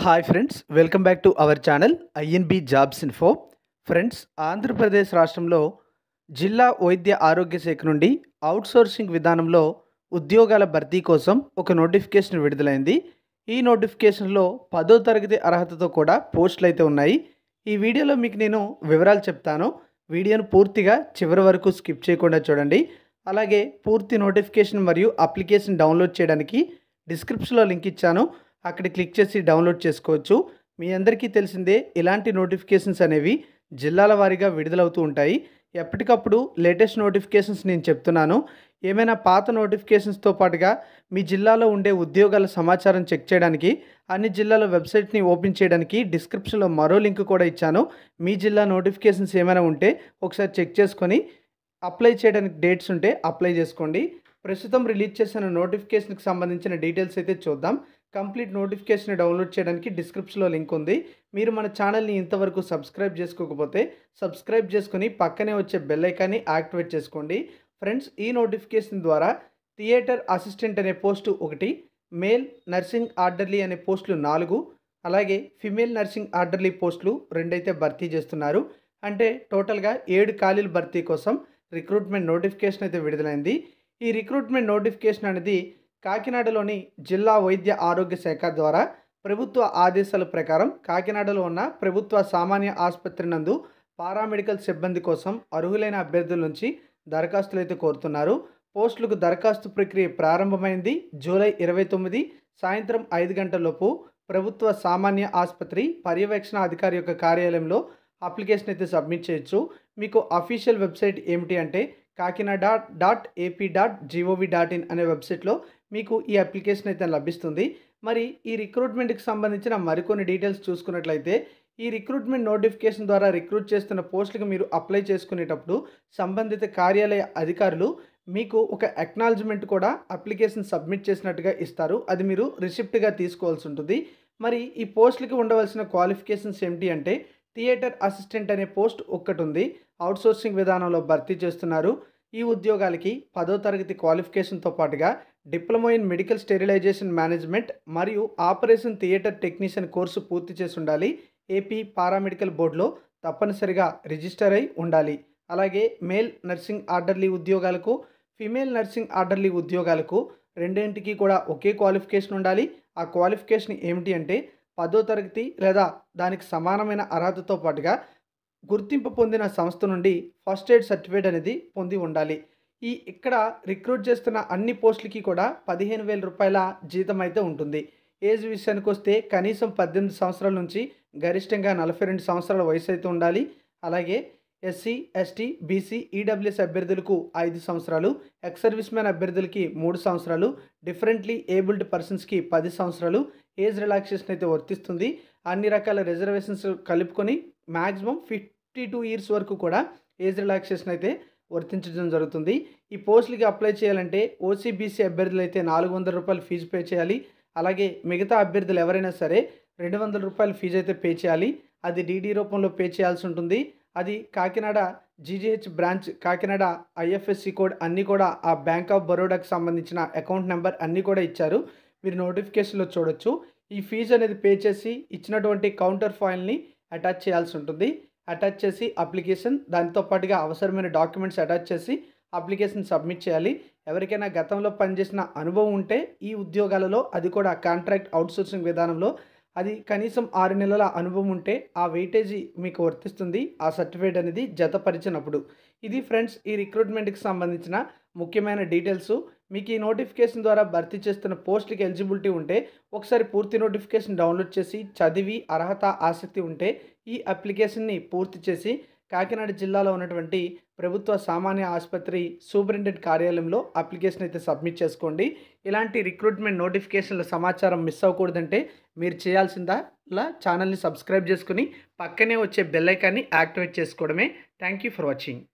hi friends welcome back to our channel INB jobs info friends Andhra Pradesh రాష్ట్రంలో జిల్లా వైద్య ఆరోగ్య శాఖ నుండి అవుట్సోర్సింగ్ విధానంలో ఉద్యోగాల భర్తీ కోసం ఒక నోటిఫికేషన్ విడుదలైంది ఈ నోటిఫికేషన్లో పదో తరగతి అర్హతతో కూడా పోస్టులు అయితే ఉన్నాయి ఈ వీడియోలో మీకు నేను వివరాలు చెప్తాను వీడియోను పూర్తిగా చివరి వరకు స్కిప్ చేయకుండా చూడండి అలాగే పూర్తి నోటిఫికేషన్ మరియు అప్లికేషన్ డౌన్లోడ్ చేయడానికి డిస్క్రిప్షన్లో లింక్ ఇచ్చాను అక్కడ క్లిక్ చేసి డౌన్లోడ్ చేసుకోవచ్చు మీ అందరికీ తెలిసిందే ఇలాంటి నోటిఫికేషన్స్ అనేవి జిల్లాల వారీగా విడుదలవుతూ ఉంటాయి ఎప్పటికప్పుడు లేటెస్ట్ నోటిఫికేషన్స్ నేను చెప్తున్నాను ఏమైనా పాత నోటిఫికేషన్స్తో పాటుగా మీ జిల్లాలో ఉండే ఉద్యోగాల సమాచారం చెక్ చేయడానికి అన్ని జిల్లాల వెబ్సైట్ని ఓపెన్ చేయడానికి డిస్క్రిప్షన్లో మరో లింక్ కూడా ఇచ్చాను మీ జిల్లా నోటిఫికేషన్స్ ఏమైనా ఉంటే ఒకసారి చెక్ చేసుకొని అప్లై చేయడానికి డేట్స్ ఉంటే అప్లై చేసుకోండి ప్రస్తుతం రిలీజ్ చేసిన నోటిఫికేషన్కి సంబంధించిన డీటెయిల్స్ అయితే చూద్దాం కంప్లీట్ నోటిఫికేషన్ డౌన్లోడ్ చేయడానికి డిస్క్రిప్షన్లో లింక్ ఉంది మీరు మన ఛానల్ని ఇంతవరకు సబ్స్క్రైబ్ చేసుకోకపోతే సబ్స్క్రైబ్ చేసుకుని పక్కనే వచ్చే బెల్ ఐకాన్ని యాక్టివేట్ చేసుకోండి ఫ్రెండ్స్ ఈ నోటిఫికేషన్ ద్వారా థియేటర్ అసిస్టెంట్ అనే పోస్టు ఒకటి మేల్ నర్సింగ్ ఆర్డర్లీ అనే పోస్టులు నాలుగు అలాగే ఫిమేల్ నర్సింగ్ ఆర్డర్లీ పోస్టులు రెండైతే భర్తీ చేస్తున్నారు అంటే టోటల్గా ఏడు ఖాళీల భర్తీ కోసం రిక్రూట్మెంట్ నోటిఫికేషన్ అయితే విడుదలైంది ఈ రిక్రూట్మెంట్ నోటిఫికేషన్ అనేది కాకినాడలోని జిల్లా వైద్య ఆరోగ్య శాఖ ద్వారా ప్రభుత్వ ఆదేశాల ప్రకారం కాకినాడలో ఉన్న ప్రభుత్వ సామాన్య ఆసుపత్రి నందు పారామెడికల్ సిబ్బంది కోసం అర్హులైన అభ్యర్థుల నుంచి దరఖాస్తులు అయితే కోరుతున్నారు పోస్టులకు దరఖాస్తు ప్రక్రియ ప్రారంభమైంది జూలై ఇరవై తొమ్మిది సాయంత్రం ఐదు గంటలలోపు ప్రభుత్వ సామాన్య ఆసుపత్రి పర్యవేక్షణ అధికారి యొక్క కార్యాలయంలో అప్లికేషన్ అయితే సబ్మిట్ చేయొచ్చు మీకు అఫీషియల్ వెబ్సైట్ ఏమిటి అంటే Kakinada dot AP dot GOV dot in అనే వెబ్సైట్లో మీకు ఈ అప్లికేషన్ అయితే లభిస్తుంది మరి ఈ రిక్రూట్మెంట్కి సంబంధించిన మరికొన్ని డీటెయిల్స్ చూసుకున్నట్లయితే ఈ రిక్రూట్మెంట్ నోటిఫికేషన్ ద్వారా రిక్రూట్ చేస్తున్న పోస్టులకు మీరు అప్లై చేసుకునేటప్పుడు సంబంధిత కార్యాలయ అధికారులు మీకు ఒక ఎక్నాలజ్మెంట్ కూడా అప్లికేషన్ సబ్మిట్ చేసినట్టుగా ఇస్తారు అది మీరు రిసిప్ట్గా తీసుకోవాల్సి ఉంటుంది మరి ఈ పోస్టులకి ఉండవలసిన క్వాలిఫికేషన్స్ ఏమిటి అంటే థియేటర్ అసిస్టెంట్ అనే పోస్ట్ ఒక్కటి ఉంది అవుట్సోర్సింగ్ విధానంలో భర్తీ చేస్తున్నారు ఈ ఉద్యోగాలకి పదో తరగతి క్వాలిఫికేషన్తో పాటుగా diploma in medical sterilization management మరియు ఆపరేషన్ థియేటర్ టెక్నీషియన్ కోర్సు పూర్తి చేసి ఉండాలి ఏపీ పారామెడికల్ బోర్డులో తప్పనిసరిగా రిజిస్టర్ అయి ఉండాలి అలాగే మేల్ నర్సింగ్ ఆర్డర్లీ ఉద్యోగాలకు ఫిమేల్ నర్సింగ్ ఆర్డర్లీ ఉద్యోగాలకు రెండింటికి కూడా ఒకే క్వాలిఫికేషన్ ఉండాలి ఆ క్వాలిఫికేషన్ ఏమిటి అంటే పదో తరగతి లేదా దానికి సమానమైన అర్హతతో పాటుగా గుర్తింపు పొందిన సంస్థ నుండి ఫస్ట్ ఎయిడ్ సర్టిఫికేట్ అనేది పొంది ఉండాలి ఈ ఇక్కడ రిక్రూట్ చేస్తున్న అన్ని పోస్టులకి కూడా పదిహేను వేల రూపాయల జీతం అయితే ఉంటుంది ఏజ్ విషయానికి వస్తే కనీసం పద్దెనిమిది సంవత్సరాల నుంచి గరిష్టంగా నలభై రెండు సంవత్సరాల వయసు అయితే ఉండాలి అలాగే ఎస్సీ ఎస్టీ బీసీ ఈడబ్ల్యూఎస్ అభ్యర్థులకు ఐదు సంవత్సరాలు ఎక్స్ సర్వీస్ మ్యాన్ అభ్యర్థులకి మూడు సంవత్సరాలు డిఫరెంట్లీ ఏబుల్డ్ పర్సన్స్కి పది సంవత్సరాలు ఏజ్ రిలాక్సేషన్ అయితే వర్తిస్తుంది అన్ని రకాల రిజర్వేషన్స్ కలుపుకొని మ్యాక్సిమం ఫిఫ్టీ టూ ఇయర్స్ వరకు కూడా ఏజ్ రిలాక్సేషన్ అయితే వర్తించడం జరుగుతుంది ఈ పోస్టులకి అప్లై చేయాలంటే ఓసీబీసీ అభ్యర్థులు అయితే నాలుగు వందల రూపాయలు ఫీజు పే చేయాలి అలాగే మిగతా అభ్యర్థులు ఎవరైనా సరే రెండు వందల రూపాయలు ఫీజు అయితే పే చేయాలి అది డీడీ రూపంలో పే చేయాల్సి ఉంటుంది అది Kakinada GGH branch Kakinada IFSC code అన్నీ కూడా ఆ బ్యాంక్ ఆఫ్ బరోడాకి సంబంధించిన అకౌంట్ నెంబర్ అన్నీ కూడా ఇచ్చారు మీరు నోటిఫికేషన్లో చూడొచ్చు ఈ ఫీజు అనేది పే చేసి ఇచ్చినటువంటి కౌంటర్ ఫాయిల్ని అటాచ్ చేయాల్సి ఉంటుంది అటాచ్ చేసి అప్లికేషన్ పాటుగా అవసరమైన డాక్యుమెంట్స్ అటాచ్ చేసి అప్లికేషన్ సబ్మిట్ చేయాలి ఎవరికైనా గతంలో పనిచేసిన అనుభవం ఉంటే ఈ ఉద్యోగాలలో అది కూడా కాంట్రాక్ట్ అవుట్సోర్సింగ్ విధానంలో అది కనీసం ఆరు నెలల అనుభవం ఉంటే ఆ వెయిటేజీ మీకు వర్తిస్తుంది ఆ సర్టిఫికేట్ అనేది జతపరిచినప్పుడు ఇది ఫ్రెండ్స్ ఈ రిక్రూట్మెంట్కి సంబంధించిన ముఖ్యమైన డీటెయిల్స్ మీకు ఈ నోటిఫికేషన్ ద్వారా భర్తీ చేస్తున్న పోస్టులకు ఎలిజిబిలిటీ ఉంటే ఒకసారి పూర్తి నోటిఫికేషన్ డౌన్లోడ్ చేసి చదివి అర్హత ఆసక్తి ఉంటే ఈ అప్లికేషన్ని పూర్తి చేసి కాకినాడ జిల్లాలో ఉన్నటువంటి ప్రభుత్వ సామాన్య ఆసుపత్రి సూపరింటెండెంట్ కార్యాలయంలో అప్లికేషన్ అయితే సబ్మిట్ చేసుకోండి ఇలాంటి రిక్రూట్మెంట్ నోటిఫికేషన్ల సమాచారం మిస్ అవ్వకూడదంటే మీరు చేయాల్సిందలా ఛానల్ని సబ్స్క్రైబ్ చేసుకుని పక్కనే వచ్చే బెల్లైకాన్ని యాక్టివేట్ చేసుకోవడమే థ్యాంక్ యూ ఫర్ వాచింగ్